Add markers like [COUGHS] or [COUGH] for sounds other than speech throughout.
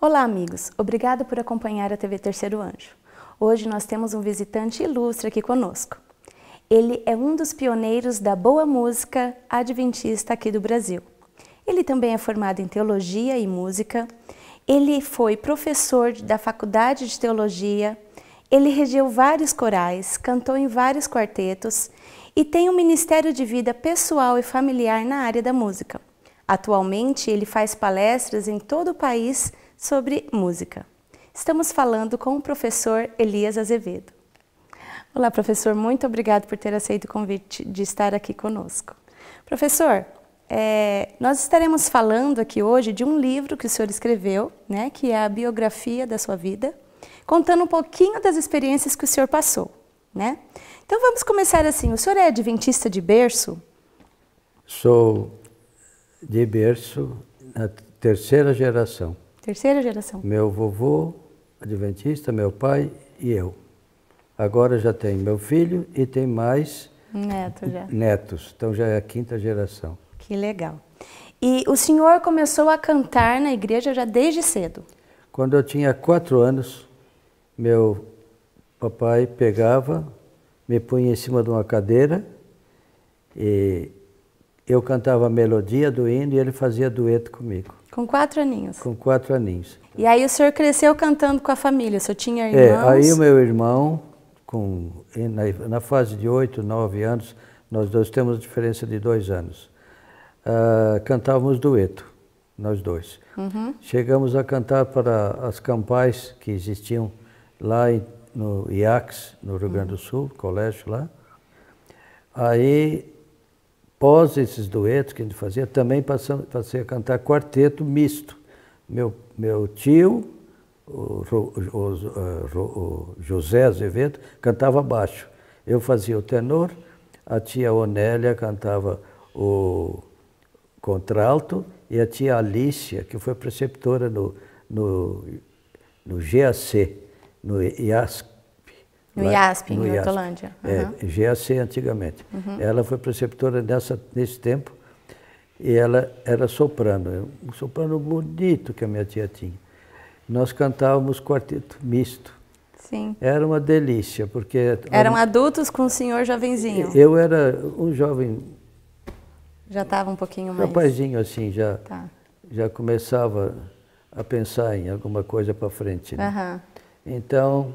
Olá, amigos. Obrigada por acompanhar a TV Terceiro Anjo. Hoje nós temos um visitante ilustre aqui conosco. Ele é um dos pioneiros da boa música adventista aqui do Brasil. Ele também é formado em teologia e música. Ele foi professor da Faculdade de Teologia. Ele regeu vários corais, cantou em vários quartetos e tem um ministério de vida pessoal e familiar na área da música. Atualmente, ele faz palestras em todo o país sobre música. Estamos falando com o professor Elias Azevedo. Olá, professor, muito obrigado por ter aceito o convite de estar aqui conosco. Professor, é, nós estaremos falando aqui hoje de um livro que o senhor escreveu, né, que é a biografia da sua vida, contando um pouquinho das experiências que o senhor passou. Né? Então vamos começar assim. O senhor é adventista de berço? Sou de berço na terceira geração. Terceira geração. Meu vovô, adventista, meu pai e eu. Agora já tem meu filho e tem mais Neto já. netos. Então já é a quinta geração. Que legal. E o senhor começou a cantar na igreja já desde cedo? Quando eu tinha quatro anos, meu papai pegava, me punha em cima de uma cadeira e eu cantava a melodia do hino e ele fazia dueto comigo. Com quatro aninhos? Com quatro aninhos. E aí o senhor cresceu cantando com a família, o senhor tinha irmãos? É, aí o meu irmão, com, na, na fase de oito, nove anos, nós dois temos diferença de dois anos uh, cantávamos dueto, nós dois. Uhum. Chegamos a cantar para as campais que existiam lá em, no IACS, no Rio Grande do uhum. Sul, colégio lá. Aí, pós esses duetos que a gente fazia, também passando, passei a cantar quarteto misto. Meu, meu tio, o, o, o, eh, o José Azevedo, cantava baixo. Eu fazia o tenor, a tia Onélia cantava o contralto, e a tia Alicia, que foi preceptora no, no, no GAC, no IASP. No lá, IASP, no em IASP. Hortolândia. Uhum. É, GAC antigamente. Uhum. Ela foi preceptora nessa, nesse tempo e ela era soprano, é um soprano bonito que a minha tia tinha. Nós cantávamos quarteto misto. Sim. Era uma delícia, porque... Eram adultos com o senhor jovenzinho. Eu era um jovem já estava um pouquinho mais. Rapazinho, assim, já, tá. já começava a pensar em alguma coisa para frente. Né? Uhum. Então,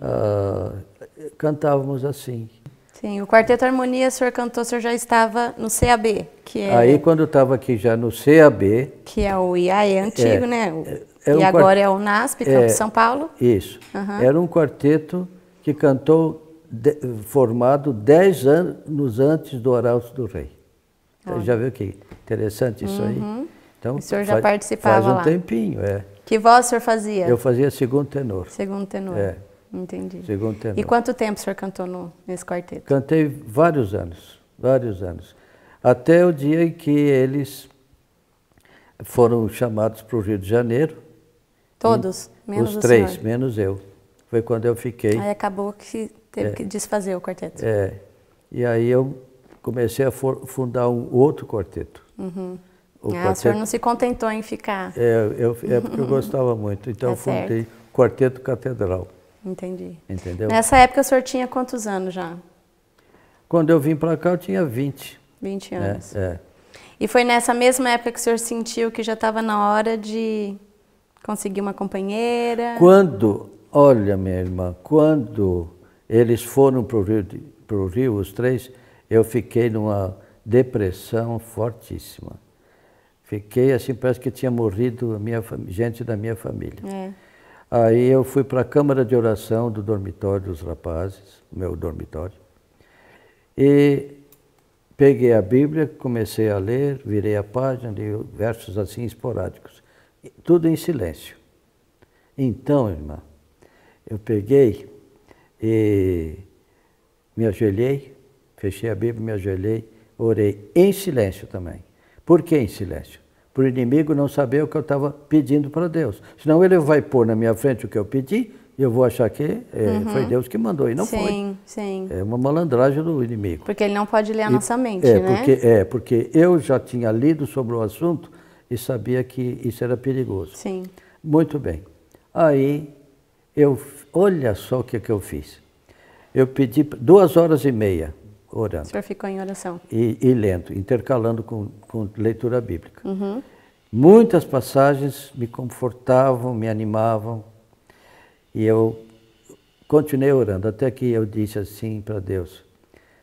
uh, cantávamos assim. Sim, o Quarteto Harmonia, o senhor cantou, o senhor já estava no CAB, que é... Aí quando eu estava aqui já no CAB... Que é o IAE antigo, é, né? É, é e agora é o NASP, Campo é, de São Paulo. Isso. Uhum. Era um quarteto que cantou de, formado dez anos antes do Arauto do Rei. Olha. Já viu que interessante isso uhum. aí? Então, o senhor já faz, participava faz um lá. tempinho, é. Que voz o senhor fazia? Eu fazia segundo tenor. Segundo tenor. É. Entendi. Segundo tenor. E quanto tempo o senhor cantou no, nesse quarteto? Cantei vários anos, vários anos. Até o dia em que eles foram chamados para o Rio de Janeiro. Todos? Menos os três, senhor. menos eu. Foi quando eu fiquei. Aí acabou que teve é. que desfazer o quarteto. É. E aí eu comecei a for, fundar um outro quarteto. Uhum. O, ah, quarteto, o senhor não se contentou em ficar. É, eu, é [LAUGHS] porque eu gostava muito. Então tá eu fundei certo. Quarteto Catedral. Entendi. Entendeu? Nessa época o senhor tinha quantos anos já? Quando eu vim para cá eu tinha 20. 20 é, anos. É, é. E foi nessa mesma época que o senhor sentiu que já estava na hora de conseguir uma companheira? Quando, olha minha irmã, quando eles foram para o Rio, pro Rio os três, eu fiquei numa depressão fortíssima. Fiquei assim, parece que tinha morrido minha, gente da minha família. É. Aí eu fui para a câmara de oração do dormitório dos rapazes, meu dormitório, e peguei a Bíblia, comecei a ler, virei a página, li versos assim esporádicos, tudo em silêncio. Então, irmã, eu peguei e me ajoelhei, fechei a Bíblia, me ajoelhei, orei em silêncio também. Por que em silêncio? Por o inimigo não saber o que eu estava pedindo para Deus. Senão ele vai pôr na minha frente o que eu pedi e eu vou achar que é, uhum. foi Deus que mandou. E não sim, foi. Sim, sim. É uma malandragem do inimigo. Porque ele não pode ler a e, nossa mente, é, né? Porque, é, porque eu já tinha lido sobre o assunto e sabia que isso era perigoso. Sim. Muito bem. Aí, eu, olha só o que, que eu fiz. Eu pedi duas horas e meia orando. O senhor ficou em oração. E, e lendo, intercalando com, com leitura bíblica. Uhum. Muitas passagens me confortavam, me animavam. E eu continuei orando, até que eu disse assim para Deus: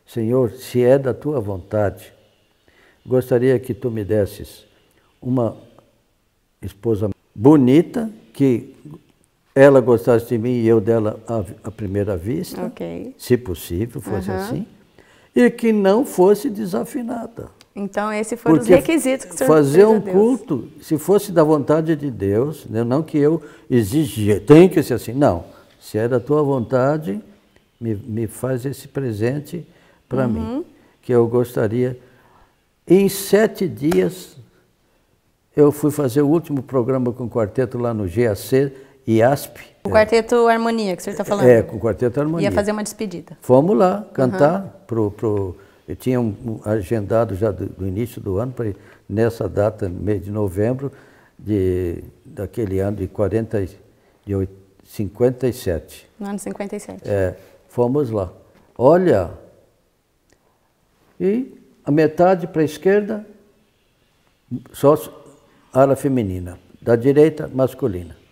Senhor, se é da tua vontade, gostaria que tu me desses uma esposa bonita, que ela gostasse de mim e eu dela à, primeira vista, okay. se possível, fosse uhum. assim e que não fosse desafinada. Então, esses foram Porque os requisitos que o senhor Fazer um culto, se fosse da vontade de Deus, né? não que eu exigia, tem que ser assim. Não. Se é da tua vontade, me, me faz esse presente para uhum. mim, que eu gostaria. Em sete dias, eu fui fazer o último programa com o quarteto lá no GAC, e ASP. O Quarteto Harmonia, que o senhor está falando. É, com o Quarteto Harmonia. Ia fazer uma despedida. Fomos lá cantar uhum. pro, pro... Eu tinha um, um, agendado já do, do, início do ano, pra, nessa data, mês de novembro, de, daquele ano de, 40, de 8, 57. No ano 57. É, fomos lá. Olha, e a metade para a esquerda, só ala feminina. Da direita, masculina.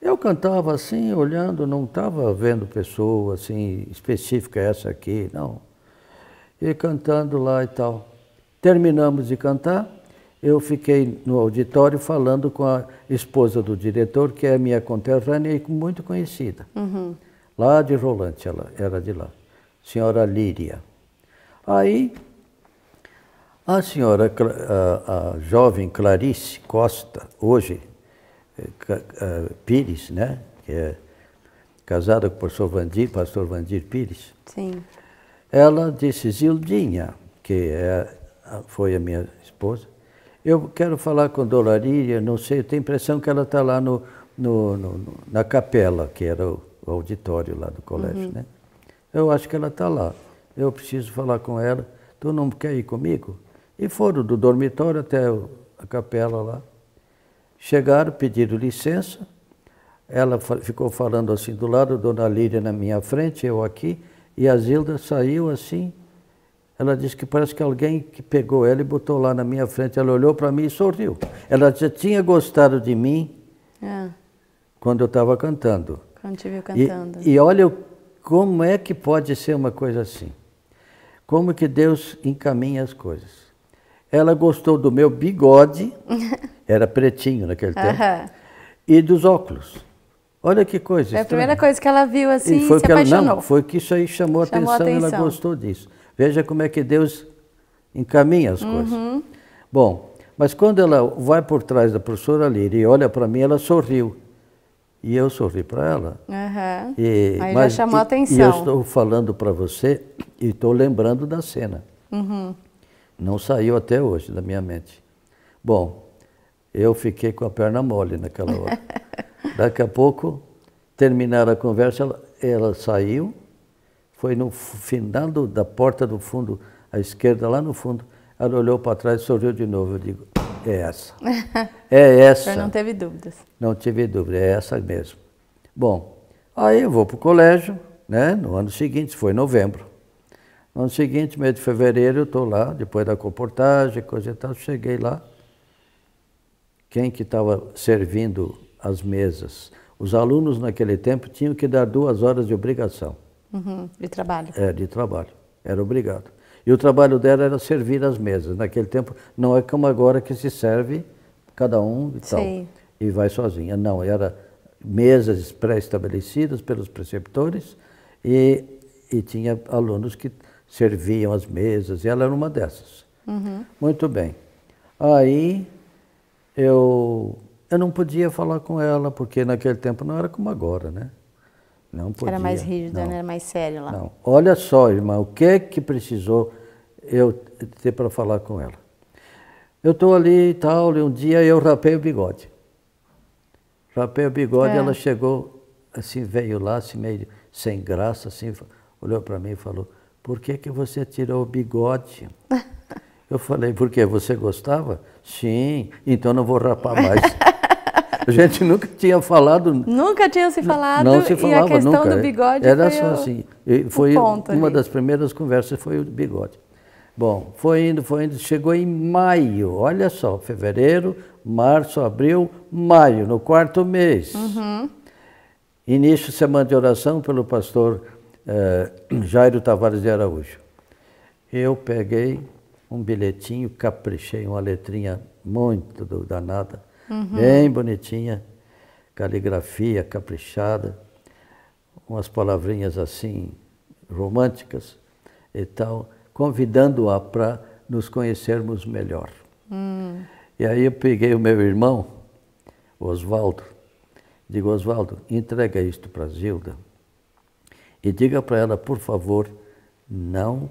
Eu cantava assim, olhando, não estava vendo pessoa assim, específica essa aqui, não. E cantando lá e tal. Terminamos de cantar, eu fiquei no auditório falando com a esposa do diretor, que é minha conterrânea e muito conhecida. Uhum. Lá de Rolante, ela era de lá. Senhora Líria. Aí, a senhora, a, a jovem Clarice Costa, hoje eh, Pires, né? Que é casada com o pastor Vandir, pastor Vandir Pires. Sim. Ela disse, Zildinha, que é, foi a minha esposa, eu quero falar com Dolaríria, não sei, eu tenho a impressão que ela está lá no, no, no, na capela, que era o auditório lá do colégio, uhum. né? Eu acho que ela está lá. Eu preciso falar com ela. Tu não quer ir comigo? E foram do dormitório até a capela lá. Chegaram, pediram licença, ela ficou falando assim do lado, Dona Líria na minha frente, eu aqui, e a Zilda saiu assim. Ela disse que parece que alguém que pegou ela e botou lá na minha frente. Ela olhou para mim e sorriu. Ela já tinha gostado de mim é. quando eu estava cantando. Quando te viu cantando. E, né? e olha como é que pode ser uma coisa assim. Como que Deus encaminha as coisas. Ela gostou do meu bigode, [LAUGHS] era pretinho naquele tempo, uh -huh. e dos óculos. Olha que coisa. Foi a primeira coisa que ela viu assim, e foi se que apaixonou. Ela, não, foi que isso aí chamou, chamou atenção, atenção, ela gostou disso. Veja como é que Deus encaminha as coisas. Uhum. Bom, mas quando ela vai por trás da professora Lira e olha para mim, ela sorriu. E eu sorri para ela. Uhum. E, aí mas, já chamou a atenção. E eu estou falando para você e estou lembrando da cena. Uhum. Não saiu até hoje da minha mente. Bom, eu fiquei com a perna mole naquela hora. [LAUGHS] Daqui a pouco, terminaram a conversa, ela, ela saiu, foi no final do, da porta do fundo, à esquerda, lá no fundo. Ela olhou para trás e sorriu de novo. Eu digo, é essa. [LAUGHS] É essa. Eu não teve dúvidas. Não tive dúvida, é essa mesmo. Bom, aí eu vou para o colégio, né? No ano seguinte, foi em novembro. No ano seguinte, mês de fevereiro, eu estou lá, depois da comportagem, coisa e tal, cheguei lá. Quem que estava servindo as mesas? Os alunos naquele tempo tinham que dar duas horas de obrigação. Uhum, de trabalho. É, de trabalho. Era obrigado. E o trabalho dela era servir as mesas. Naquele tempo, não é como agora que se serve cada um e Sim. tal. E vai sozinha. Não, era mesas pré-estabelecidas pelos preceptores e, e tinha alunos que serviam as mesas, e ela era uma dessas. Uhum. Muito bem. Aí eu, eu não podia falar com ela, porque naquele tempo não era como agora, né? Não podia. Era mais rígida, né? não. era mais sério lá. Não. Olha só, irmã, o que é que precisou eu ter para falar com ela? Eu estou ali e tal, e um dia eu rapei o bigode. Rapei o bigode, é. ela chegou, assim, veio lá, assim, meio sem graça, assim, olhou para mim e falou, por que, que você tirou o bigode? Eu falei, por quê? Você gostava? Sim, então não vou rapar mais. [LAUGHS] A gente nunca tinha falado. Nunca tinha se falado. Não se falava e a questão nunca. do é, bigode Era só o, assim. E foi uma ali. das primeiras conversas foi o bigode. Bom, foi indo, foi indo. Chegou em maio. Olha só, fevereiro, março, abril, maio, no quarto mês. Uhum. Início semana de oração pelo pastor eh, Jairo Tavares de Araújo. Eu peguei um bilhetinho, caprichei uma letrinha muito danada, uhum. bem bonitinha, caligrafia caprichada, umas palavrinhas assim românticas e tal, convidando-a para nos conhecermos melhor. Uhum. E aí eu peguei o meu irmão, Oswaldo, digo, Oswaldo, entrega isto para Zilda e diga para ela, por favor, não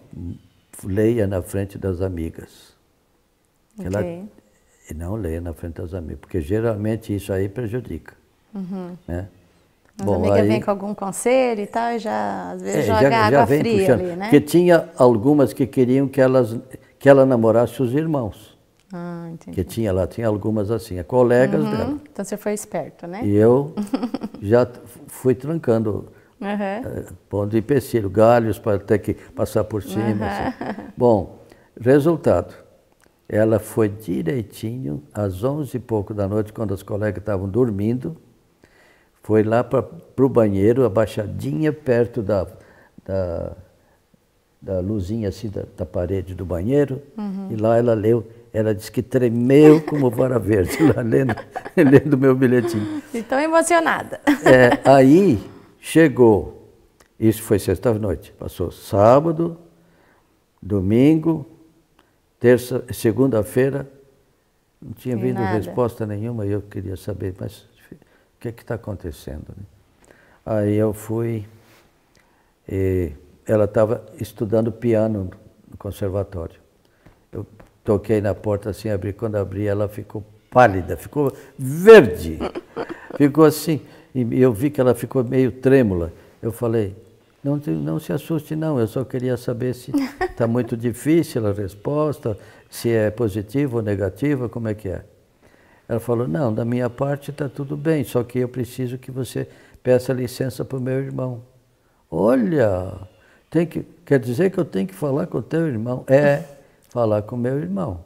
leia na frente das amigas. Okay. Ela, e não leia na frente das amigas, porque geralmente isso aí prejudica. Uhum. Né? As Bom, amigas aí, vem com algum conselho e tal, e já às vezes é, joga já, água já vem fria puxando, ali, né? Porque tinha algumas que queriam que, elas, que ela namorasse os irmãos. Ah, entendi. Que tinha lá, tinha algumas assim, colegas uhum. dela. Então você foi esperto, né? E eu [LAUGHS] já fui trancando Uhum. É, Pondo de empecilho, galhos para até que passar por cima. Uhum. Assim. [LAUGHS] Bom, resultado. Ela foi direitinho, às onze e pouco da noite, quando as colegas estavam dormindo, foi lá para o banheiro, abaixadinha perto da, da, da luzinha assim da, da, parede do banheiro, uhum. e lá ela leu ela disse que tremeu como vara verde, lá lendo, [LAUGHS] lendo meu bilhetinho. E emocionada. É, aí chegou. Isso foi sexta-noite. Passou sábado, domingo, terça, segunda-feira. Não tinha vindo nada. resposta nenhuma e eu queria saber, mas o que é está acontecendo? Né? Aí eu fui. ela estava estudando piano no conservatório. Eu toquei na porta assim, abri. Quando abri, ela ficou pálida, ficou verde. [LAUGHS] ficou assim e eu vi que ela ficou meio trêmula. Eu falei, não, não se assuste não, eu só queria saber se está [LAUGHS] muito difícil a resposta, se é positiva ou negativa, como é que é. Ela falou, não, da minha parte está tudo bem, só que eu preciso que você peça licença para o meu irmão. Olha, tem que, quer dizer que eu tenho que falar com o teu irmão? É, falar com o meu irmão.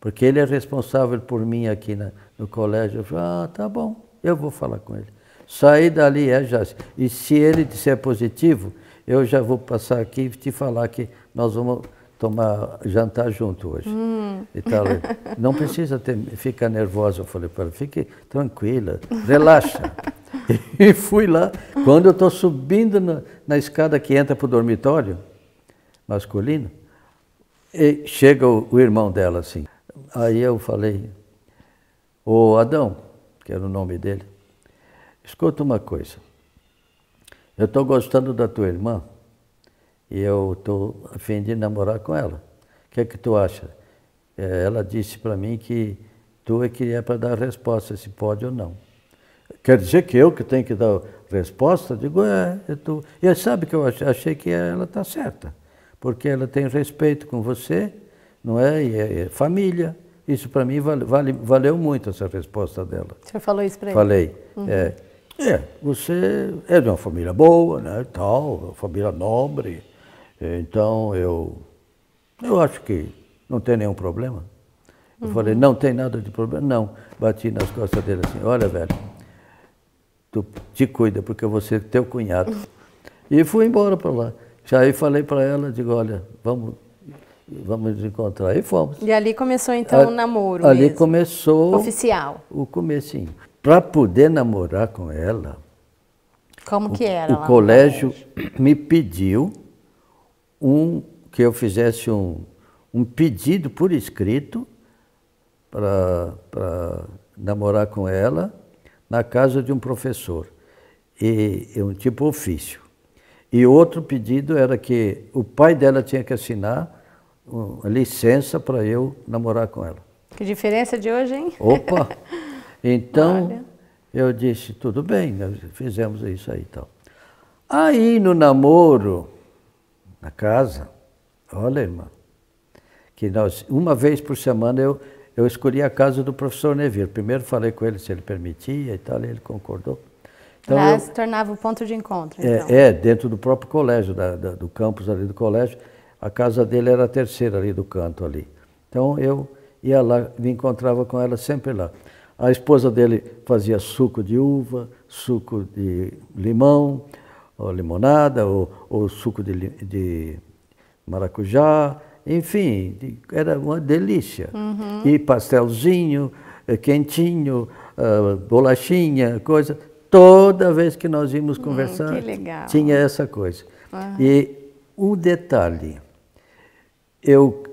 Porque ele é responsável por mim aqui na, no colégio. Eu falei, ah, tá bom, eu vou falar com ele. Saí dali, é, já E se ele disser positivo, eu já vou passar aqui e te falar que nós vamos tomar jantar junto hoje. Hum. E tal. [LAUGHS] Não precisa ter, ficar nervosa. Eu falei para ela, fique tranquila, relaxa. [LAUGHS] e fui lá. Quando eu estou subindo na, na, escada que entra para o dormitório masculino, chega o, o, irmão dela assim. Aí eu falei, O Adão, que era o nome dele, Escuta uma coisa. Eu estou gostando da tua irmã e eu estou a fim de namorar com ela. O que é que tu acha? É, ela disse para mim que tu é que é para dar a resposta se pode ou não. Quer dizer que eu que tenho que dar a resposta? Digo, é, eu é tô... E sabe que eu achei que ela está certa, porque ela tem respeito com você, não é? E é, é família. Isso para mim vale, vale, valeu muito essa resposta dela. O senhor falou isso para ele? Falei. Uhum. É, é, você é de uma família boa, né, tal, família nobre, então eu, eu acho que não tem nenhum problema. Eu uhum. falei, não tem nada de problema, não. Bati nas costas dele assim, olha velho, tu te cuida porque você é teu cunhado. E fui embora para lá. Já aí falei para ela, digo, olha, vamos vamos nos encontrar. E fomos. E ali começou então o namoro. Ali mesmo. começou. Oficial. O comecinho para poder namorar com ela. Como que era? O, o colégio, colégio me pediu um que eu fizesse um, um pedido por escrito para namorar com ela na casa de um professor. E um tipo ofício. E outro pedido era que o pai dela tinha que assinar uma licença para eu namorar com ela. Que diferença de hoje, hein? Opa! [LAUGHS] Então, Olha. eu disse, tudo bem, nós fizemos isso aí então. tal. Aí, no namoro, na casa, olha, irmã, que nós, uma vez por semana, eu, eu escolhi a casa do professor Neville. Primeiro falei com ele se ele permitia e tal, e ele concordou. Então, Lá eu, se tornava o ponto de encontro, é, então. é, é, dentro do próprio colégio, da, da, do campus ali do colégio. A casa dele era a terceira ali do canto ali. Então eu ia lá, me encontrava com ela sempre lá. A esposa dele fazia suco de uva, suco de limão, ou limonada, ou, ou suco de, de, maracujá, enfim, era uma delícia. Uhum. E pastelzinho, eh, quentinho, ah, bolachinha, coisa. Toda vez que nós íamos hum, conversar, hum, tinha essa coisa. Uhum. E um detalhe, eu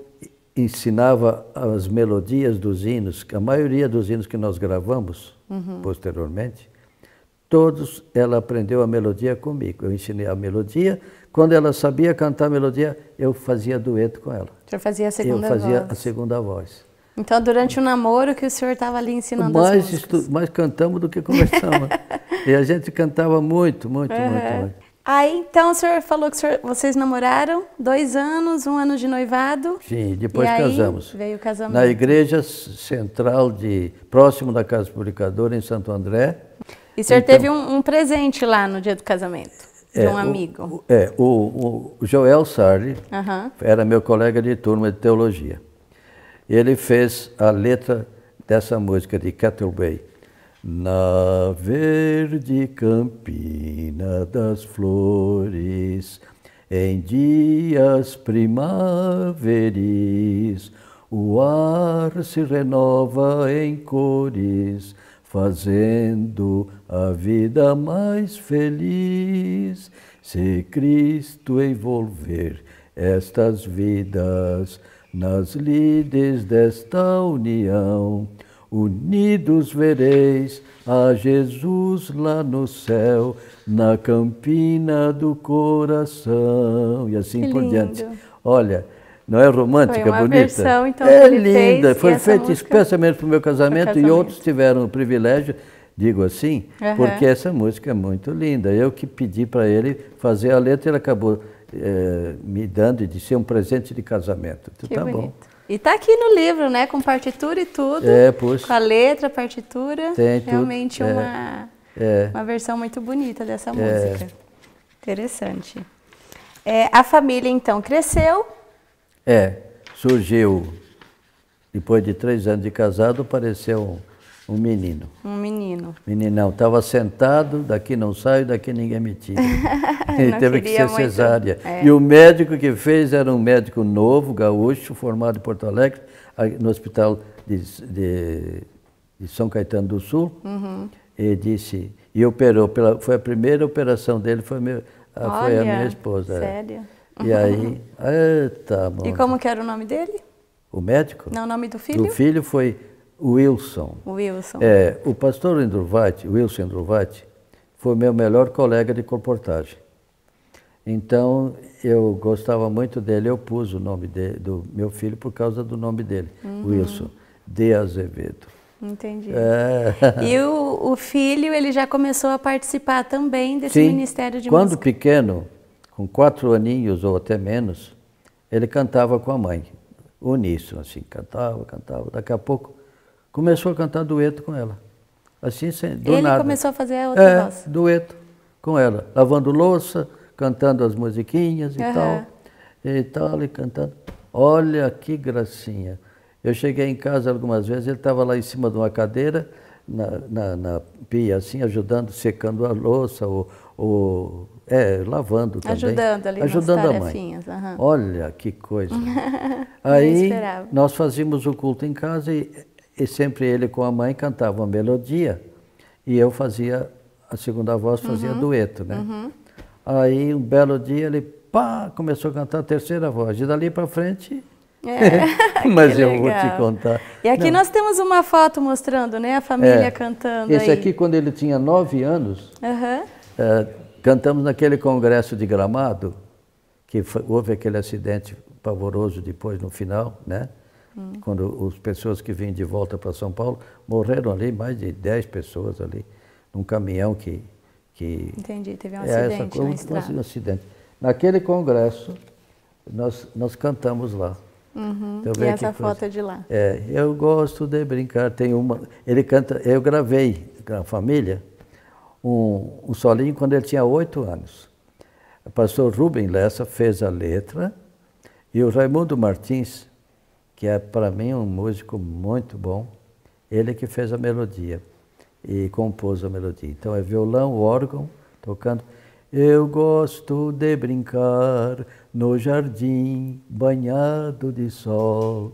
ensinava as melodias dos hinos, a maioria dos hinos que nós gravamos uhum. posteriormente, todos ela aprendeu a melodia comigo. Eu ensinei a melodia. Quando ela sabia cantar a melodia, eu fazia dueto com ela. fazia a segunda voz. Eu fazia voz. a segunda voz. Então, durante o namoro que o senhor estava ali ensinando mais as músicas. Mais cantamos do que conversamos. [LAUGHS] e a gente cantava muito, muito, uhum. muito, muito. Aí então o senhor falou que senhor, vocês namoraram dois anos, um ano de noivado. Sim, depois casamos. veio o casamento. Na igreja central de próximo da casa publicadora em Santo André. E o senhor então, teve um, um, presente lá no dia do casamento. De é, um amigo. O, é, o, o Joel Sardi uhum. era meu colega de turma de teologia. Ele fez a letra dessa música de Cattle Bay. Na verde campina das flores, em dias primaveris, o ar se renova em cores, fazendo a vida mais feliz. Se Cristo envolver estas vidas nas lides desta união, Unidos vereis a Jesus lá no céu, na campina do coração. E assim que por lindo. diante. Olha, não é romântica, foi uma bonita? Versão, então, é linda, foi feita especialmente para o meu casamento, casamento, e outros tiveram o privilégio, digo assim, uhum. porque essa música é muito linda. Eu que pedi para ele fazer a letra, ele acabou é, me dando e disse: é um presente de casamento. Então, que tá bonito. bom. E tá aqui no livro, né? Com partitura e tudo. É, poxa. Com a letra, partitura. Tem Realmente tudo. É, uma, é. uma versão muito bonita dessa é. música. Interessante. É, a família, então, cresceu. É, surgiu. Depois de três anos de casado, apareceu um menino. Um menino. Meninão. Estava sentado, daqui não saio, daqui ninguém me tira. [LAUGHS] Ele teve que ser cesárea. É. E o médico que fez era um médico novo, gaúcho, formado em Porto Alegre, no hospital de, de, de São Caetano do Sul. Uhum. E disse, e operou, pela, foi a primeira operação dele, foi, meu, Olha, foi a minha esposa. É. Sério? É. E aí, [LAUGHS] eita, E como que era o nome dele? O médico? Não, o nome do filho? Do filho foi Wilson. Wilson. É, o pastor Endrovati, Wilson Endrovati, foi meu melhor colega de comportagem. Então, eu gostava muito dele, eu pus o nome de, do meu filho por causa do nome dele, uhum. Wilson de Azevedo. Entendi. É. [LAUGHS] E o, o, filho, ele já começou a participar também desse Sim. Ministério de Quando Música? Quando pequeno, com quatro aninhos ou até menos, ele cantava com a mãe, uníssono, assim, cantava, cantava. Daqui a pouco começou a cantar dueto com ela. Assim, sem, do Ele nada. começou a fazer outra é, voz. dueto com ela, lavando louça, cantando as musiquinhas e uhum. tal. E tal, e cantando. Olha que gracinha. Eu cheguei em casa algumas vezes, ele estava lá em cima de uma cadeira, na, na, na, pia, assim, ajudando, secando a louça, ou, ou é, lavando também. Ajudando ali ajudando a mãe. Uhum. Olha que coisa. [LAUGHS] Aí nós fazíamos o culto em casa e e sempre ele com a mãe cantava uma melodia e eu fazia a segunda voz, fazia uhum. dueto, né? Uhum. Aí um belo dia ele pá, começou a cantar a terceira voz e dali para frente é, [LAUGHS] Mas eu legal. vou te contar. E aqui Não. nós temos uma foto mostrando, né, a família é, cantando. Esse aí. aqui, quando ele tinha nove anos, uhum. é, cantamos naquele congresso de Gramado, que foi, houve aquele acidente pavoroso depois no final, né? Quando as pessoas que vinham de volta para São Paulo, morreram ali mais de 10 pessoas ali, num caminhão que... que Entendi, teve um é acidente essa, na um, acidente. Naquele congresso, nós, nós cantamos lá. Uhum. Então, e essa foto coisa. É de lá. É, eu gosto de brincar. Tem uma. Ele canta. Eu gravei com a família um, um solinho quando ele tinha oito anos. O pastor Rubem Lessa fez a letra e o Raimundo Martins que é para mim um músico muito bom. Ele que fez a melodia e compôs a melodia. Então é violão, órgão, tocando. Eu gosto de brincar no jardim banhado de sol.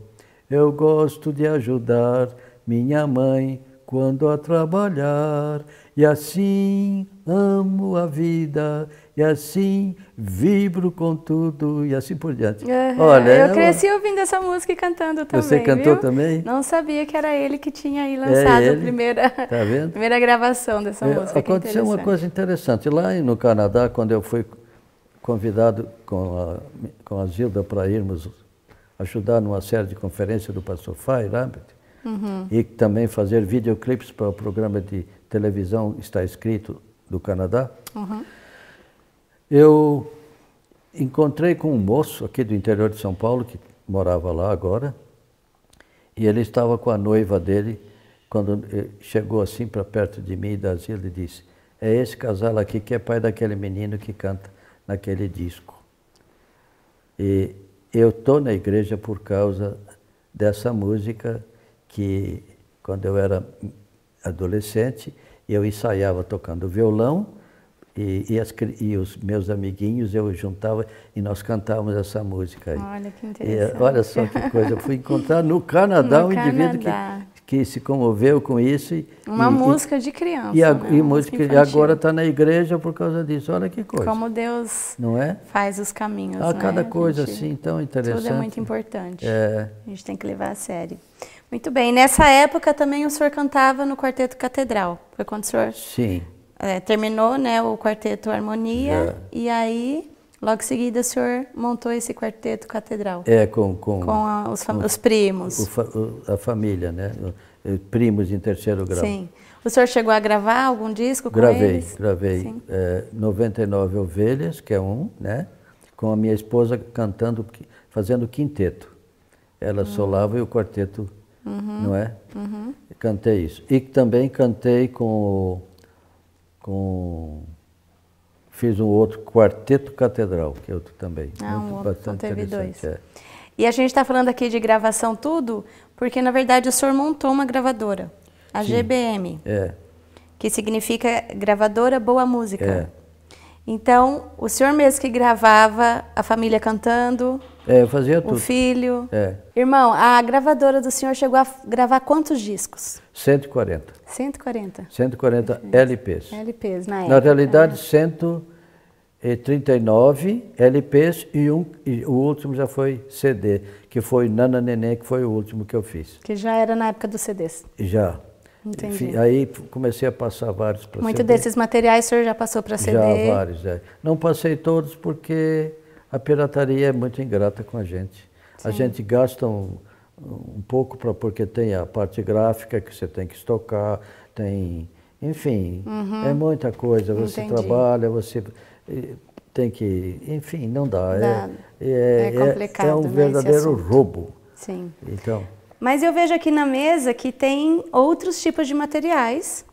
Eu gosto de ajudar minha mãe quando a trabalhar. E assim amo a vida e assim vibro com tudo e assim por diante. Uhum. Olha, eu cresci ouvindo essa música e cantando também. Você cantou viu? também? Não sabia que era ele que tinha aí é lançado é a primeira, tá [LAUGHS] primeira gravação dessa é, música. Aconteceu uma coisa interessante. Lá no Canadá, quando eu fui convidado com a, com a Zilda para irmos ajudar numa série de conferências do Pastor Fai, uhum. e também fazer videoclipes para o programa de televisão Está Escrito do Canadá. Uhum eu encontrei com um moço aqui do interior de São Paulo, que morava lá agora, e ele estava com a noiva dele, quando eh, chegou assim para perto de mim e da Zila e disse, é esse casal aqui que é pai daquele menino que canta naquele disco. E eu estou na igreja por causa dessa música que, quando eu era adolescente, eu ensaiava tocando violão e, e, as, e, os meus amiguinhos eu juntava e nós cantávamos essa música aí. Olha que eh, interessante. E, olha só que coisa. Fui encontrar no Canadá [LAUGHS] no um Canadá. indivíduo que, que se comoveu com isso. E, Uma música de criança. E, a, né? música, música agora está na igreja por causa disso. Olha que coisa. Como Deus não é? faz os caminhos. a ah, né, cada coisa gente, assim tão interessante. Tudo é muito importante. É. A gente tem que levar a sério. Muito bem. Nessa época também o senhor cantava no Quarteto Catedral. Foi quando o senhor Sim é, terminou né, o quarteto Harmonia é. e aí logo em seguida o senhor montou esse quarteto catedral. É, com, com, com, a, os, com os, primos. O, a família, né? Eh, primos em terceiro grau. Sim. O senhor chegou a gravar algum disco gravei, com eles? Gravei, gravei. É, 99 Ovelhas, que é um, né? Com a minha esposa cantando, fazendo quinteto. Ela uhum. solava e o quarteto, uhum. não é? Uhum. Cantei isso. E também cantei com o com fiz um outro quarteto catedral, que é outro também. Ah, muito, um outro, bastante então teve dois. É. E a gente está falando aqui de gravação tudo, porque na verdade o senhor montou uma gravadora, a Sim. GBM. É. Que significa gravadora boa música. É. Então, o senhor mesmo que gravava a família cantando, é, eu fazia tudo. O filho. É. Irmão, a gravadora do senhor chegou a gravar quantos discos? 140. 140. 140 Perfeito. LPs. LPs, na época. Na realidade, é. 139 LPs e, um, e o último já foi CD, que foi Nana Neném, que foi o último que eu fiz. Que já era na época dos CDs. Já. Entendi. Aí comecei a passar vários para CD. Muito desses materiais o senhor já passou para CD? Já, vários. É. Não passei todos porque a pirataria é muito ingrata com a gente. Sim. A gente gasta um, um pouco para porque tem a parte gráfica que você tem que estocar, tem, enfim, uhum. é muita coisa. Você Entendi. trabalha, você tem que, enfim, não dá. É, dá. É, é, é, é complicado. É, um né, verdadeiro né, roubo. Sim. Então. Mas eu vejo aqui na mesa que tem outros tipos de materiais.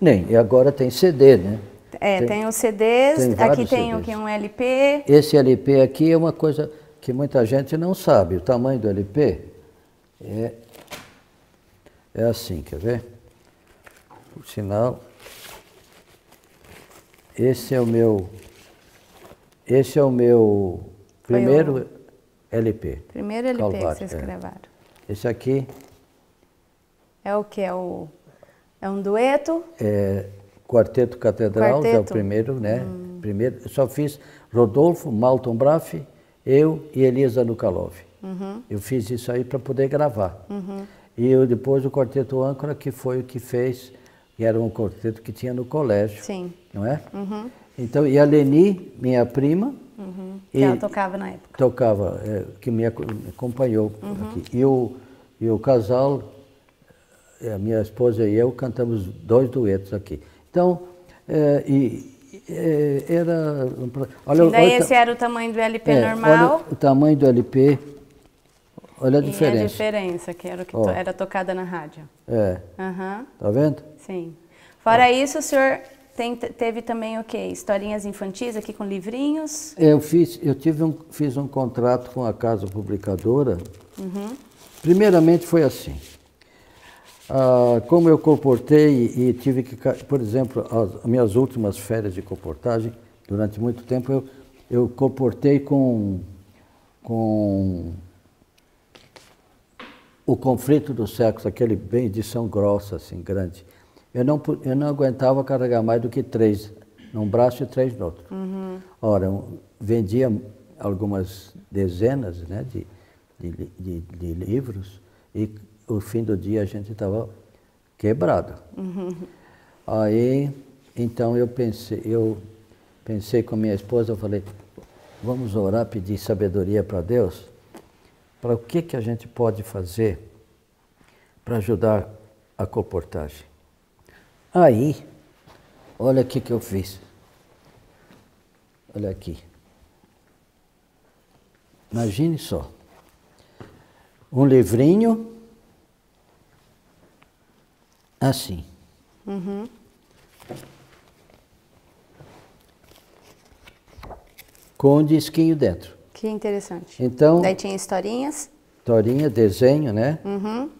Nem, e agora tem CD, né? É, tem, tem os CDs, tem aqui tem CDs. É um LP. Esse LP aqui é uma coisa que muita gente não sabe. O tamanho do LP é, é assim, quer ver? Por sinal, esse é o meu. Esse é o meu primeiro o... LP. Primeiro LP Calvário, que vocês é. gravaram. Esse aqui. É o que? É, o... é um dueto? É Quarteto Catedral, é Quarteto. já o primeiro, né? Hum. Primeiro, só fiz Rodolfo, Malton Braff, eu e Elisa Nukalov. Uhum. Eu fiz isso aí para poder gravar. Uhum. E eu, depois o Quarteto Âncora, que foi o que fez, que era um quarteto que tinha no colégio. Sim. Não é? Uhum. Então, e a Leni, minha prima. que uhum. ela tocava na época. Tocava, é, que me acompanhou aqui. Uhum. E o, e o casal, a minha esposa e eu, cantamos dois duetos aqui. Então, é, e, é, era. Olha, e daí olha, esse era o tamanho do LP é, normal. o tamanho do LP. Olha a e diferença. E a diferença, que era o que oh. to, era tocada na rádio. É. Uhum. Tá vendo? Sim. Fora isso, o senhor tem, teve também o quê? Historinhas infantis aqui com livrinhos? É, eu fiz, eu tive um, fiz um contrato com a casa publicadora. Uhum. Primeiramente foi assim. Ah, como eu comportei e tive que, por exemplo, as minhas últimas férias de comportagem, durante muito tempo eu, eu comportei com, com o conflito do sexo, aquele bem edição grossa, assim, grande. Eu não, eu não aguentava carregar mais do que três num braço e três no outro. Uhum. Ora, vendia algumas dezenas né, de, de, de, de livros e o fim do dia a gente estava quebrado. Uhum. Aí, então eu pensei, eu pensei com minha esposa, eu falei, vamos orar, pedir sabedoria para Deus, para o que que a gente pode fazer para ajudar a comportagem. Aí, olha o que que eu fiz. Olha aqui. Imagine só. Um livrinho assim. Uhum. Com disquinho dentro. Que interessante. Então. Daí tinha historinhas. Historinha, desenho, né? Uhum.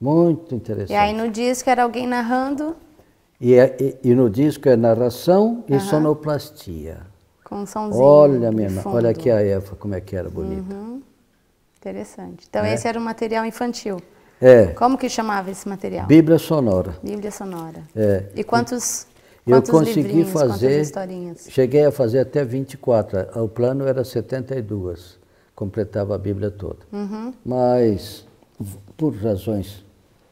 Muito interessante. E aí no disco era alguém narrando. E, é, e, e no disco é narração uhum. e sonoplastia. Com um somzinho. Olha, minha irmã, olha aqui a Eva, como é que era bonita. Uhum. Interessante. Então, é? esse era o material infantil. É. Como que chamava esse material? Bíblia Sonora. Bíblia Sonora. É. E quantos, eu quantos consegui fazer, cheguei a fazer até 24. Ah, o plano era 72, completava a Bíblia toda. Uhum. Mas, por razões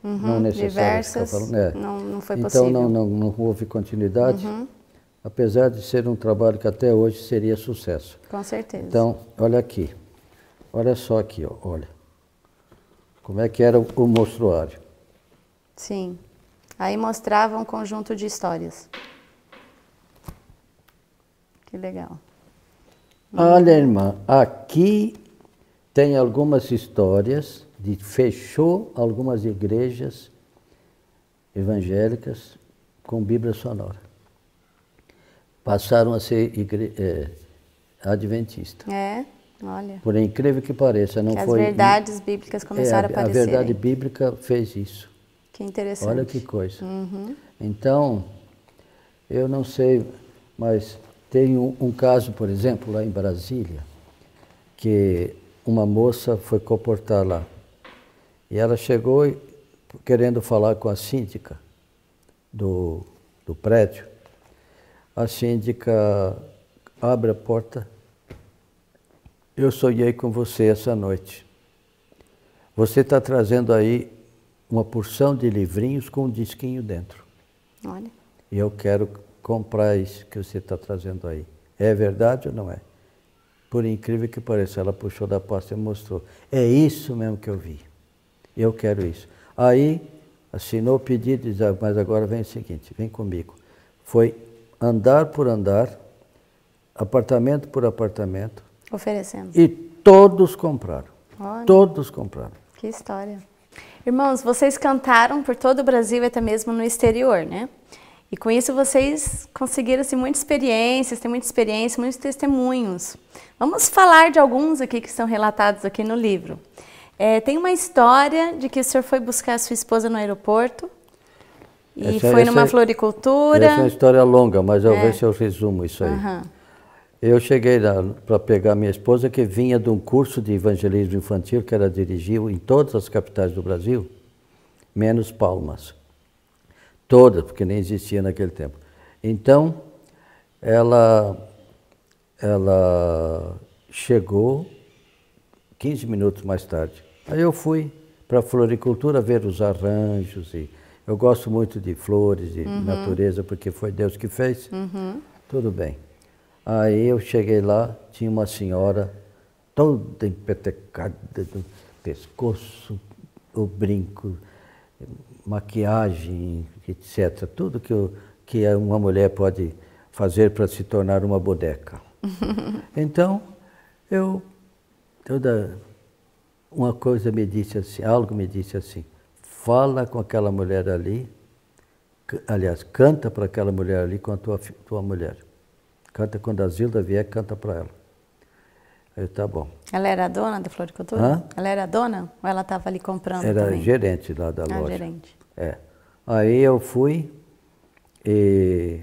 uhum. não necessárias, Diversas, falando, é. Né? não, não foi então, possível. Então, não, não, não houve continuidade. Uhum apesar de ser um trabalho que até hoje seria sucesso. Com certeza. Então, olha aqui. Olha só aqui, ó. olha como é que era o mostruário. Sim. Aí mostrava um conjunto de histórias. Que legal. Olha, irmã, aqui tem algumas histórias de fechou algumas igrejas evangélicas com Bíblia sonora. Passaram a ser igre... é, adventista. É. Olha. Por incrível que pareça, não foi. As verdades bíblicas começaram é, a, aparecer. A verdade bíblica fez isso. Que interessante. Olha que coisa. Uhum. Então, eu não sei, mas tem um, um caso, por exemplo, lá em Brasília, que uma moça foi comportar lá. E ela chegou querendo falar com a síndica do, do prédio. A síndica abre a porta eu sonhei com você essa noite. Você está trazendo aí uma porção de livrinhos com um disquinho dentro. Olha. E eu quero comprar isso que você está trazendo aí. É verdade ou não é? Por incrível que pareça, ela puxou da pasta e mostrou. É isso mesmo que eu vi. Eu quero isso. Aí assinou o pedido e disse, ah, mas agora vem o seguinte, vem comigo. Foi andar por andar, apartamento por apartamento, Oferecendo. E todos compraram. Olha, todos compraram. Que história. Irmãos, vocês cantaram por todo o Brasil e até mesmo no exterior, né? E com isso vocês conseguiram assim, muitas experiências, tem muita experiência, muitos testemunhos. Vamos falar de alguns aqui que estão relatados aqui no livro. É, tem uma história de que o senhor foi buscar a sua esposa no aeroporto e essa, foi numa essa, floricultura. Essa é uma história longa, mas eu é. vejo se eu resumo isso aí. Uhum. Eu cheguei para pegar minha esposa, que vinha de um curso de evangelismo infantil que ela dirigiu em todas as capitais do Brasil, menos Palmas. Todas, porque nem existia naquele tempo. Então, ela, ela chegou 15 minutos mais tarde. Aí eu fui para a floricultura ver os arranjos. E eu gosto muito de flores, e uhum. natureza, porque foi Deus que fez. Uhum. Tudo bem. Aí eu cheguei lá, tinha uma senhora toda empetecada do pescoço, o brinco, maquiagem, etc. Tudo que, eu, que uma mulher pode fazer para se tornar uma bodeca. [LAUGHS] então, eu toda uma coisa me disse assim, algo me disse assim, fala com aquela mulher ali, aliás, canta para aquela mulher ali com a tua, tua mulher. Canta quando a Zilda vier, canta para ela. Aí tá bom. Ela era dona da floricultura? Hã? Ela era dona ou ela estava ali comprando? Era também? gerente lá da ah, loja. gerente. É. Aí eu fui e,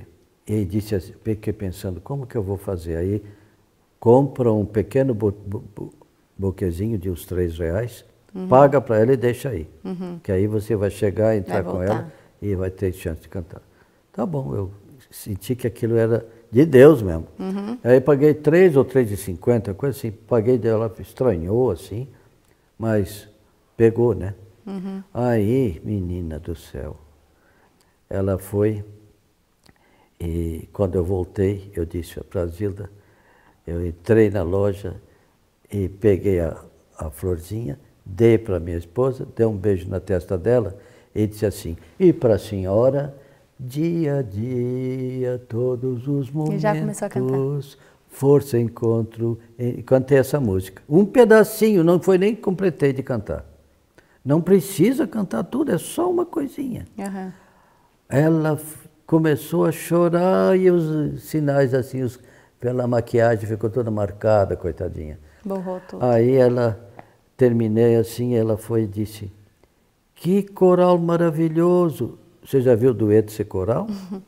e disse assim, fiquei pensando, como que eu vou fazer? Aí compra um pequeno bu, bu, bu buquezinho de uns três reais, uhum. paga para ela e deixa aí. Uhum. Que aí você vai chegar, entrar vai com ela e vai ter chance de cantar. Tá bom, eu senti que aquilo era de Deus mesmo. Uhum. Aí paguei três ou 3,50, coisa assim. Paguei dela, estranhou assim, mas pegou, né? Uhum. Aí, menina do céu, ela foi e quando eu voltei, eu disse para Zilda, eu entrei na loja e peguei a, a florzinha, dei para minha esposa, dei um beijo na testa dela e disse assim, e para a senhora Dia a dia, todos os momentos. E já começou a cantar. Força, encontro. Cantei essa música. Um pedacinho, não foi nem completei de cantar. Não precisa cantar tudo, é só uma coisinha. Uhum. Ela começou a chorar e os sinais assim, os, pela maquiagem ficou toda marcada, coitadinha. Borrou tudo. Aí ela terminei assim, ela foi e disse: "Que coral maravilhoso! Você já viu dueto ser coral? Uhum.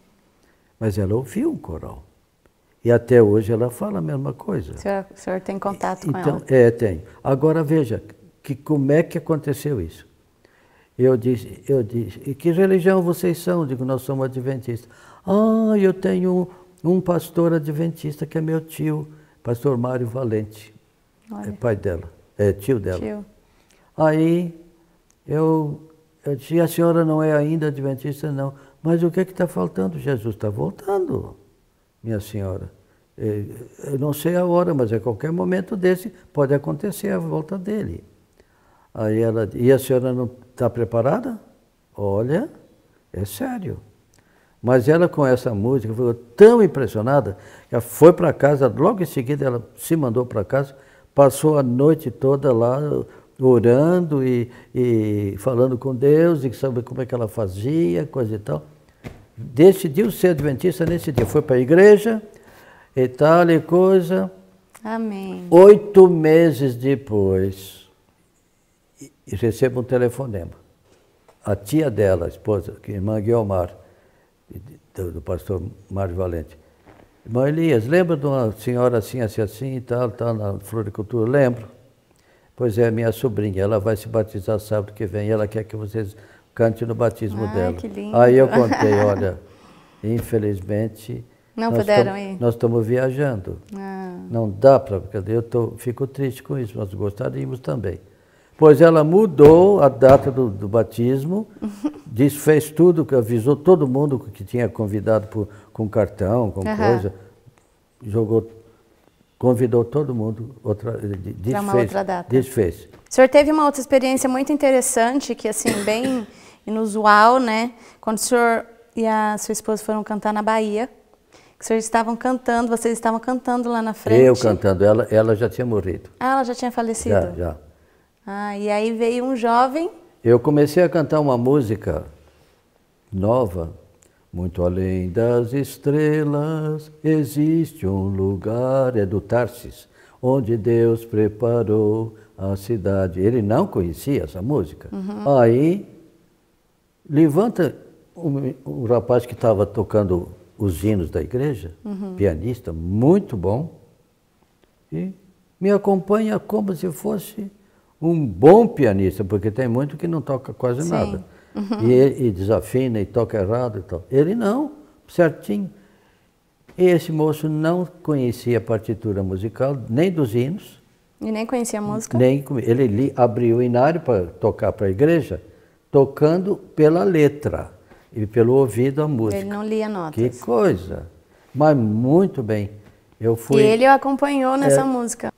Mas ela ouviu um coral. E até hoje ela fala a mesma coisa. O senhor, o senhor tem contato então, com ela? É, tenho. Agora veja, que, como é que aconteceu isso? Eu disse, eu disse, e que religião vocês são? Eu digo, nós somos adventistas. Ah, eu tenho um pastor adventista que é meu tio, pastor Mário Valente. É Olha. É pai dela, é tio dela. Tio. Aí eu eu disse, a senhora não é ainda adventista? Não. Mas o que é que está faltando? Jesus está voltando, minha senhora. É, eu não sei a hora, mas a é qualquer momento desse pode acontecer a volta dele. Aí ela, e a senhora não está preparada? Olha, é sério. Mas ela com essa música ficou tão impressionada que ela foi para casa, logo em seguida ela se mandou para casa, passou a noite toda lá orando e, e falando com Deus e sabe como é que ela fazia, coisa e tal. Decidiu ser adventista nesse dia. Foi para a igreja e tal e coisa. Amém. Oito meses depois, recebo um telefonema. A tia dela, a esposa, a é irmã Guiomar, do, do pastor Mário Valente. Irmã Elias, lembra de uma senhora assim, assim, assim e tal, tal, tá na floricultura? Lembro. Pois é, minha sobrinha, ela vai se batizar sábado que vem, ela quer que vocês cantem no batismo Ai, dela. Que lindo. Aí eu contei, olha, infelizmente. Não nós puderam tamo, ir? Nós estamos viajando. Ah. Não dá para. Eu tô, fico triste com isso, nós gostaríamos também. Pois ela mudou a data do, do batismo, [LAUGHS] fez tudo, avisou todo mundo que tinha convidado por, com cartão, com uhum. coisa, jogou convidou todo mundo, outra, desfez, para uma outra data. Desfez. O senhor teve uma outra experiência muito interessante, que assim, bem [COUGHS] inusual, né? Quando o senhor e a sua esposa foram cantar na Bahia, que vocês estavam cantando, vocês estavam cantando lá na frente. Eu cantando, ela, ela já tinha morrido. Ah, ela já tinha falecido? Já, já. Ah, e aí veio um jovem. Eu comecei a cantar uma música nova, muito além das estrelas existe um lugar, é do Tarsis, onde Deus preparou a cidade. Ele não conhecia essa música. Uhum. Aí levanta o, rapaz que estava tocando os hinos da igreja, uhum. pianista, muito bom, e me acompanha como se fosse um bom pianista, porque tem muito que não toca quase Sim. nada. Uhum. E, e desafina e toca errado e tal. Ele não, certinho. E esse moço não conhecia a partitura musical, nem dos hinos. E nem conhecia a música? Nem, ele li, abriu o inário para tocar para a igreja, tocando pela letra e pelo ouvido a música. Ele não lia notas. Que coisa! Mas muito bem. Eu fui, e ele o acompanhou nessa é, música.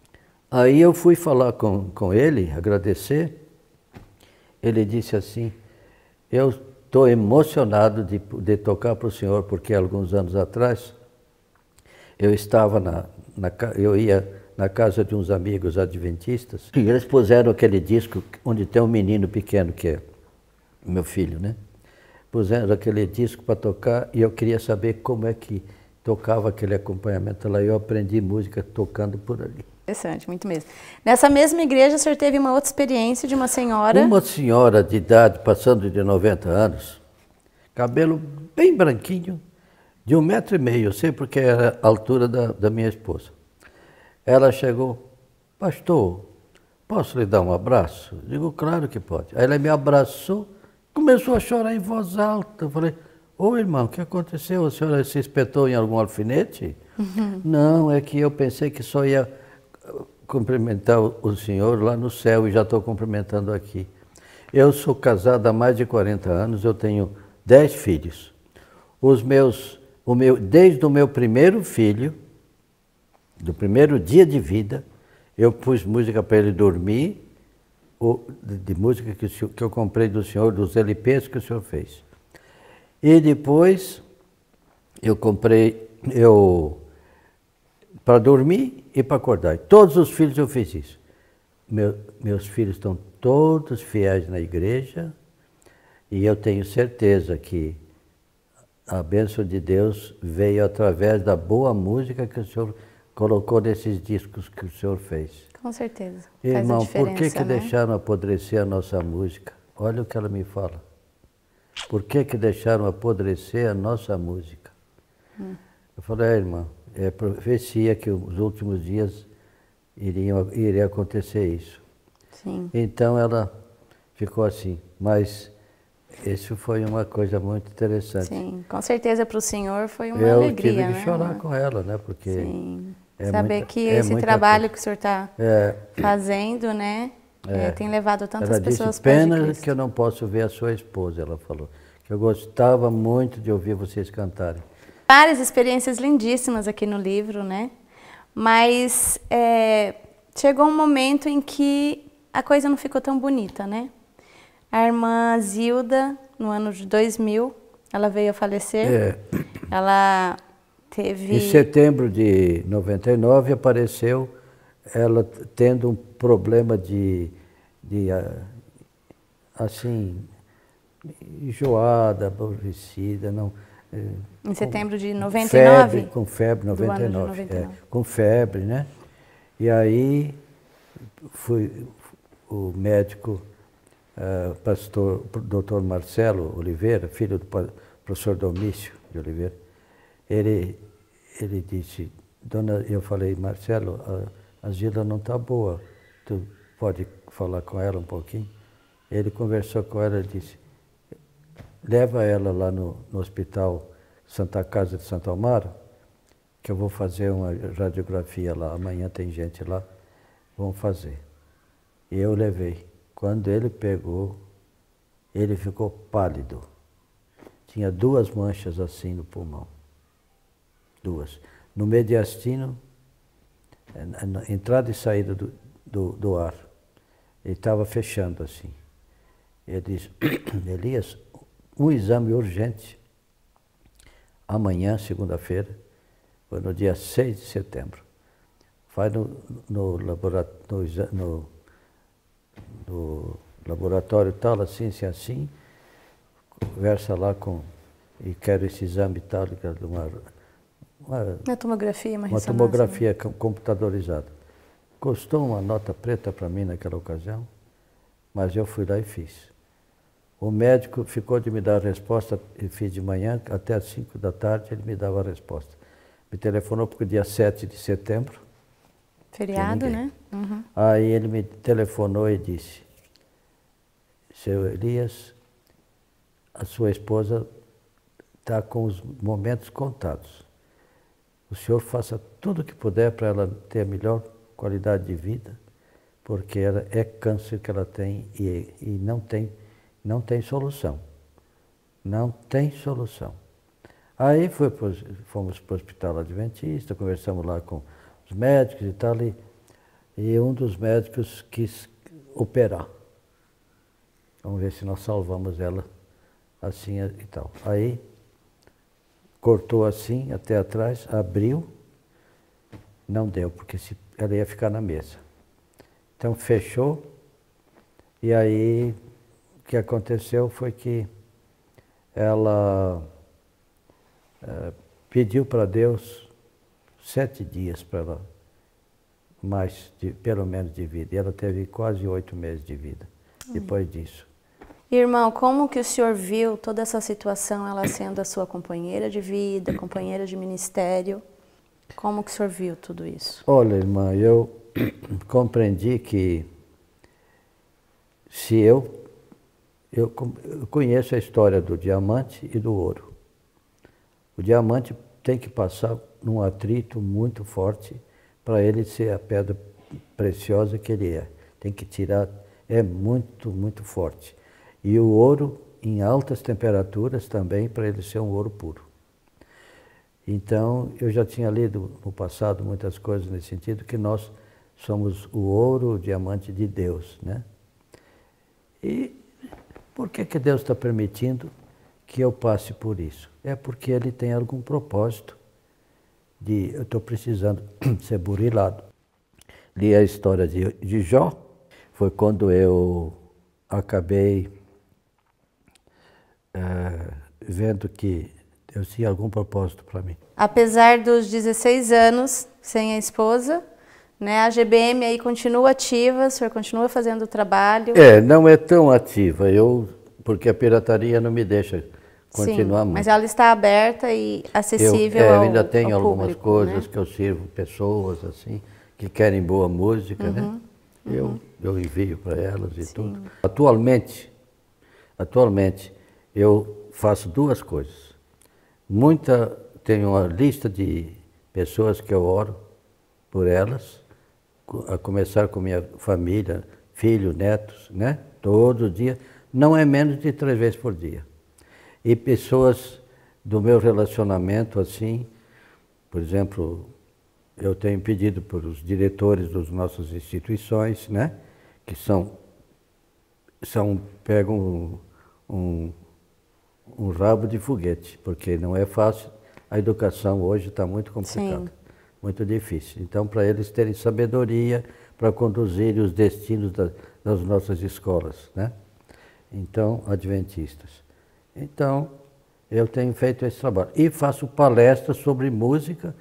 Aí eu fui falar com, com ele, agradecer. Ele disse assim, eu estou emocionado de, de tocar para o senhor, porque alguns anos atrás eu estava na, na eu ia na casa de uns amigos adventistas e eles puseram aquele disco onde tem um menino pequeno que é meu filho, né? Puseram aquele disco para tocar e eu queria saber como é que tocava aquele acompanhamento lá. Eu aprendi música tocando por ali. Interessante, muito mesmo. Nessa mesma igreja, o senhor teve uma outra experiência de uma senhora. Uma senhora de idade, passando de 90 anos, cabelo bem branquinho, de um metro e meio, eu sei porque era a altura da, da minha esposa. Ela chegou, pastor, posso lhe dar um abraço? Digo, claro que pode. Aí ela me abraçou, começou a chorar em voz alta. Eu falei, ô irmão, o que aconteceu? A senhora se espetou em algum alfinete? Uhum. [LAUGHS] Não, é que eu pensei que só ia cumprimentar o senhor lá no céu e já estou cumprimentando aqui. Eu sou casado há mais de 40 anos, eu tenho 10 filhos. Os meus, o meu, desde o meu primeiro filho, do primeiro dia de vida, eu pus música para ele dormir, de música que, que eu comprei do senhor, dos LPs que o senhor fez. E depois eu comprei, eu para dormir, e para acordar. Todos os filhos eu fiz isso. Meu, meus filhos estão todos fiéis na igreja e eu tenho certeza que a bênção de Deus veio através da boa música que o Senhor colocou nesses discos que o Senhor fez. Com certeza. Faz Irmão, por que, que né? deixaram apodrecer a nossa música? Olha o que ela me fala. Por que, que deixaram apodrecer a nossa música? Hum. Eu falei, ah, é, irmão, é profecia que os últimos dias iriam, iria acontecer isso. Sim. Então ela ficou assim, mas isso foi uma coisa muito interessante. Sim, com certeza para o senhor foi uma Eu alegria. Eu tive que né, chorar irmã? com ela, né? Porque Sim. É saber muita, que é esse trabalho coisa. que o senhor está é. fazendo, né? É, é. tem levado tantas ela pessoas disse, pena que eu não posso ver a sua esposa, ela falou. Que eu gostava muito de ouvir vocês cantarem várias experiências lindíssimas aqui no livro, né? Mas é, chegou um momento em que a coisa não ficou tão bonita, né? A irmã Zilda, no ano de 2000, ela veio a falecer. É. Ela teve... Em setembro de 99 apareceu ela tendo um problema de, de ah, assim, enjoada, aborrecida, não em setembro de 99? Febre, com febre, 99. 99. É, com febre, né? E aí fui, o médico, uh, pastor, doutor Marcelo Oliveira, filho do professor Domício de Oliveira, ele, ele disse, dona, eu falei, Marcelo, a, a Gila não está boa, tu pode falar com ela um pouquinho? Ele conversou com ela e disse, leva ela lá no, no hospital Santa Casa de Santo Amaro, que eu vou fazer uma radiografia lá, amanhã tem gente lá, vão fazer. E eu levei. Quando ele pegou, ele ficou pálido. Tinha duas manchas assim no pulmão. Duas. No mediastino, é, entrada e saída do, do, do ar. Ele estava fechando assim. Ele disse, [COUGHS] Elias, um exame urgente amanhã, segunda-feira, foi no dia 6 de setembro. Vai no, no, no, no laboratório tal, assim, assim, assim, conversa lá com e quero esse exame tal, é uma, uma, uma tomografia, uma, uma né? tomografia computadorizada. Custou uma nota preta para mim naquela ocasião, mas eu fui lá e fiz. O médico ficou de me dar a resposta, e fiz de manhã, até às 5 da tarde ele me dava a resposta. Me telefonou porque dia 7 de setembro. Feriado, né? Uhum. Aí ele me telefonou e disse, seu Elias, a sua esposa está com os momentos contados. O senhor faça tudo o que puder para ela ter a melhor qualidade de vida, porque ela é câncer que ela tem e, e não tem não tem solução. Não tem solução. Aí foi, fomos para o hospital adventista, conversamos lá com os médicos e tal, e, e um dos médicos quis operar. Vamos ver se nós salvamos ela assim e tal. Aí cortou assim até atrás, abriu, não deu, porque se, ela ia ficar na mesa. Então fechou, e aí que aconteceu foi que ela é, pediu para Deus sete dias para ela, mais de, pelo menos de vida. E ela teve quase oito meses de vida hum. depois disso. Irmão, como que o senhor viu toda essa situação, ela sendo a sua companheira de vida, companheira de ministério? Como que o senhor viu tudo isso? Olha, irmã, eu [CLEARS THROAT] compreendi que se eu eu, conheço a história do diamante e do ouro. O diamante tem que passar num atrito muito forte para ele ser a pedra preciosa que ele é. Tem que tirar, é muito, muito forte. E o ouro em altas temperaturas também para ele ser um ouro puro. Então, eu já tinha lido no passado muitas coisas nesse sentido, que nós somos o ouro, o diamante de Deus, né? E por que, que Deus está permitindo que eu passe por isso? É porque Ele tem algum propósito de eu estou precisando [CLEARS THROAT] ser burilado. Li a história de, de Jó, foi quando eu acabei é, vendo que eu tinha algum propósito para mim. Apesar dos 16 anos sem a esposa, né? A GBM aí continua ativa, o senhor continua fazendo o trabalho? É, não é tão ativa, eu, porque a pirataria não me deixa continuar Sim, muito. Mas ela está aberta e acessível eu, é, eu ainda tenho algumas público, né? coisas né? que eu sirvo pessoas assim que querem boa música, uhum, né? Uhum. Eu, uhum. eu envio para elas e Sim. tudo. Atualmente, atualmente eu faço duas coisas. Muita tenho uma lista de pessoas que eu oro por elas a começar com minha família, filhos, netos, né? Todo dia, não é menos de três vezes por dia. E pessoas do meu relacionamento, assim, por exemplo, eu tenho pedido para os diretores das nossas instituições, né? Que são, são pegam um, um, um rabo de foguete, porque não é fácil. A educação hoje está muito complicada. Sim muito difícil. Então, para eles terem sabedoria para conduzir os destinos da, das nossas escolas, né? Então, adventistas. Então, eu tenho feito esse trabalho. E faço palestras sobre música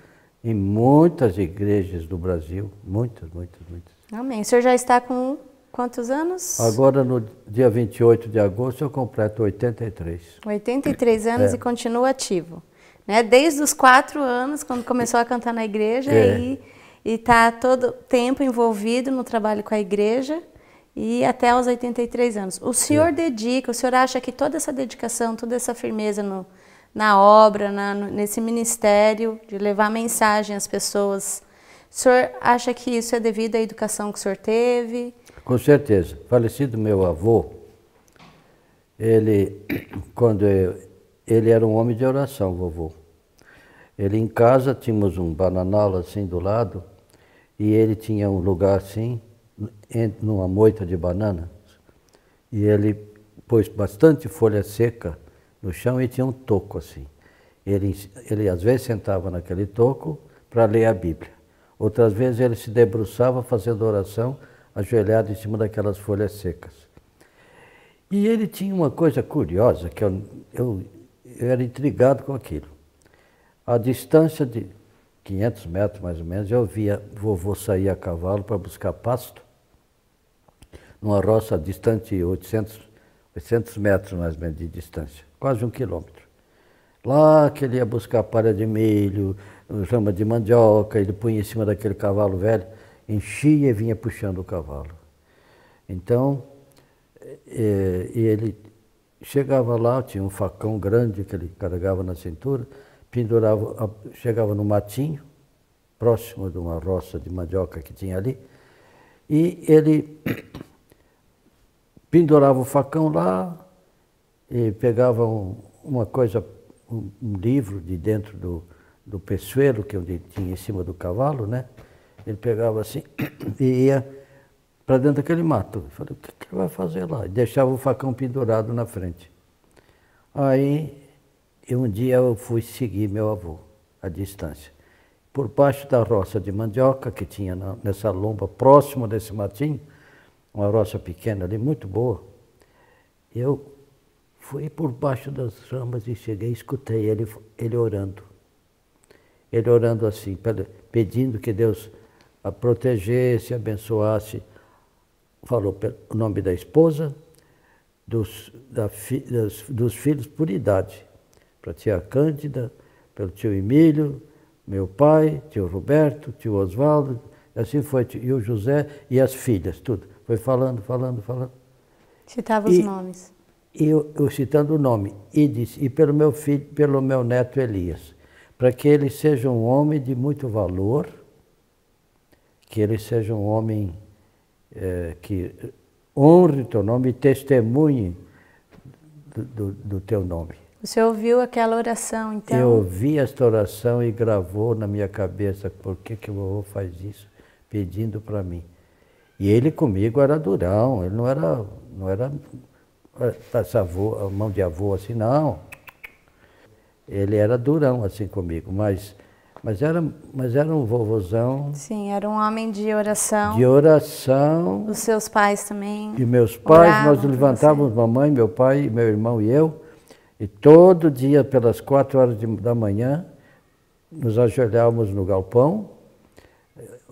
em muitas igrejas do Brasil. Muitas, muitas, muitas. Amém. O senhor já está com quantos anos? Agora, no dia 28 de agosto, eu completo 83. 83 anos é. e continua ativo né? Desde os quatro anos, quando começou a cantar na igreja é. e está todo tempo envolvido no trabalho com a igreja e até os 83 anos. O senhor é. dedica, o senhor acha que toda essa dedicação, toda essa firmeza no, na obra, na, no, nesse ministério de levar mensagem às pessoas, o senhor acha que isso é devido à educação que o senhor teve? Com certeza. Falecido meu avô, ele, [CLEARS THROAT] quando eu, ele era um homem de oração, vovô. Ele em casa tínhamos um bananal assim do lado e ele tinha um lugar assim, numa moita de bananas. E ele pôs bastante folha seca no chão e tinha um toco assim. Ele, ele às vezes sentava naquele toco para ler a Bíblia. Outras vezes ele se debruçava fazendo oração, ajoelhado em cima daquelas folhas secas. E ele tinha uma coisa curiosa que eu, eu eu era intrigado com aquilo. A distância de 500 metros, mais ou menos, eu via vovô sair a cavalo para buscar pasto numa roça distante 800, 800 metros, mais ou menos, de distância, quase um quilômetro. Lá que ele ia buscar palha de milho, rama de mandioca, ele punha em cima daquele cavalo velho, enchia e vinha puxando o cavalo. Então, eh, e ele Chegava lá, tinha um facão grande que ele carregava na cintura, pendurava, chegava no matinho, próximo de uma roça de mandioca que tinha ali, e ele [COUGHS] pendurava o facão lá, e pegava um, uma coisa, um, um, livro de dentro do, do que ele tinha em cima do cavalo, né? Ele pegava assim [COUGHS] e ia para dentro daquele mato. Eu falei, o que, que ele vai fazer lá? E deixava o facão pendurado na frente. Aí, um dia eu fui seguir meu avô, à distância. Por baixo da roça de mandioca que tinha na, nessa lomba, próximo desse matinho, uma roça pequena ali, muito boa, eu fui por baixo das ramas e cheguei, escutei ele, ele orando. Ele orando assim, pedindo que Deus a protegesse, abençoasse falou o nome da esposa, dos, da, das, dos filhos por idade, para a tia Cândida, pelo tio Emílio, meu pai, tio Roberto, tio Oswaldo, assim foi, e o José e as filhas, tudo. Foi falando, falando, falando. Citava e, os nomes. E eu, eu, citando o nome, e disse, e pelo meu filho, pelo meu neto Elias, para que ele seja um homem de muito valor, que ele seja um homem eh, que honre o teu nome e testemunhe do, do, do, teu nome. O senhor ouviu aquela oração, então? Eu ouvi esta oração e gravou na minha cabeça, por que que o vovô faz isso, pedindo para mim. E ele comigo era durão, ele não era, não era eh, essa avô, mão de avô assim, não. Ele era durão assim comigo, mas mas era, mas era um vovozão. Sim, era um homem de oração. De oração. Os seus pais também. E meus pais, nós levantávamos, mamãe, meu pai, meu irmão e eu, e todo dia, pelas quatro horas de, da manhã, nos ajoelhávamos no galpão,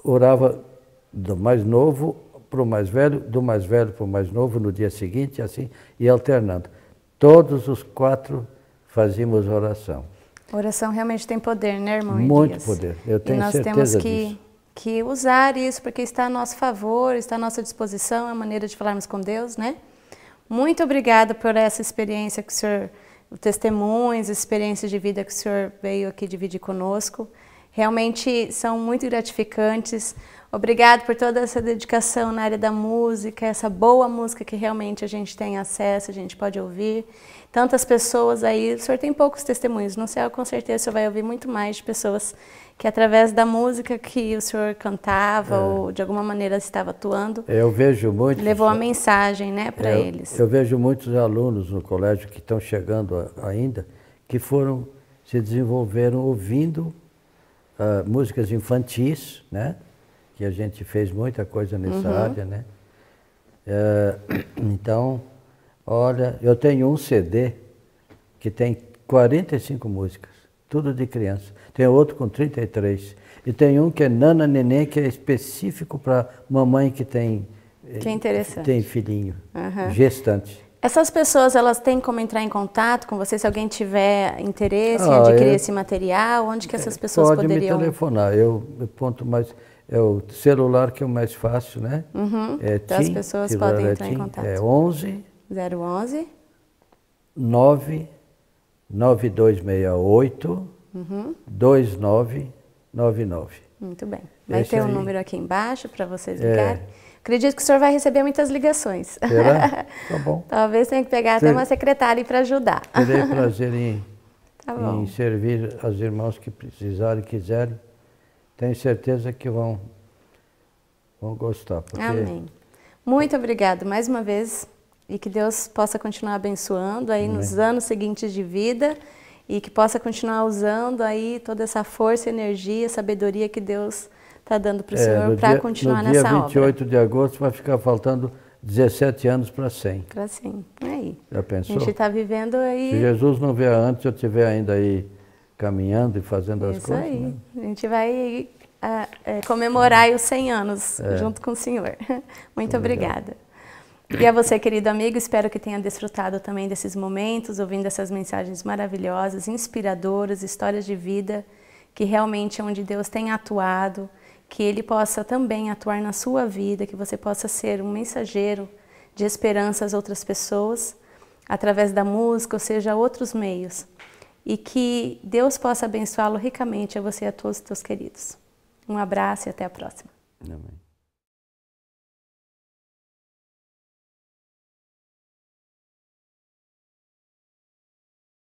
orava do mais novo para o mais velho, do mais velho para o mais novo no dia seguinte, assim, e alternando. Todos os quatro fazíamos oração. Oração realmente tem poder, né, irmão? Muito Elias? poder. Eu tenho e nós certeza temos que, disso. que usar isso, porque está a nosso favor, está à nossa disposição, é a maneira de falarmos com Deus, né? Muito obrigada por essa experiência que o senhor, testemunhos, experiências de vida que o senhor veio aqui dividir conosco. Realmente são muito gratificantes. Obrigado por toda essa dedicação na área da música, essa boa música que realmente a gente tem acesso, a gente pode ouvir. Tantas pessoas aí, o senhor tem poucos testemunhos, não sei, com certeza o senhor vai ouvir muito mais de pessoas que através da música que o senhor cantava é. ou de alguma maneira estava atuando. É, eu vejo muito. Levou a mensagem, né, para é, eles. Eu vejo muitos alunos no colégio que estão chegando ainda que foram se desenvolveram ouvindo uh, músicas infantis, né? que a gente fez muita coisa nessa uhum. área, né? É, [CLEARS THROAT] então, olha, eu tenho um CD que tem 45 músicas, tudo de criança. Tem outro com 33. E tem um que é Nana Neném, que é específico para mamãe que tem, eh, que é interessante. tem filhinho, uhum. gestante. Essas pessoas, elas têm como entrar em contato com você se alguém tiver interesse ah, em adquirir eu, é. esse material? Onde que essas é, pessoas pode poderiam... Pode me telefonar, eu, eu ponto mais é o celular que é o mais fácil, né? Uhum. É então TIM, as pessoas podem é entrar TIM, em contato. É 11 011 9 9268 uhum. 2999. Muito bem. Vai Esse ter um número aqui embaixo para vocês é. ligarem. É. Acredito que o senhor vai receber muitas ligações. Será? [LAUGHS] Tá bom. Talvez tenha que pegar até uma secretária para ajudar. Terei prazer em, [LAUGHS] tá em servir as irmãos que precisarem, e quiserem tenho certeza que vão, vão gostar. Porque... Amém. Muito obrigado mais uma vez e que Deus possa continuar abençoando aí Amém. nos anos seguintes de vida e que possa continuar usando aí toda essa força, energia, sabedoria que Deus está dando para o é, Senhor para continuar nessa obra. No dia 28 obra. de agosto vai ficar faltando 17 anos para 100. Para 100, aí. Já pensou? A gente está vivendo aí... Se Jesus não vier antes, eu tiver ainda aí caminhando e fazendo as coisas. Isso aí. Né? A gente vai a, ah, a, é, comemorar os 100 anos é. junto com o senhor. [LAUGHS] Muito obrigada. E a você, querido amigo, espero que tenha desfrutado também desses momentos, ouvindo essas mensagens maravilhosas, inspiradoras, histórias de vida, que realmente é onde Deus tem atuado, que Ele possa também atuar na sua vida, que você possa ser um mensageiro de esperança às outras pessoas, através da música, ou seja, outros meios e que Deus possa abençoá-lo ricamente a você e a todos os teus queridos. Um abraço e até a próxima. Amém.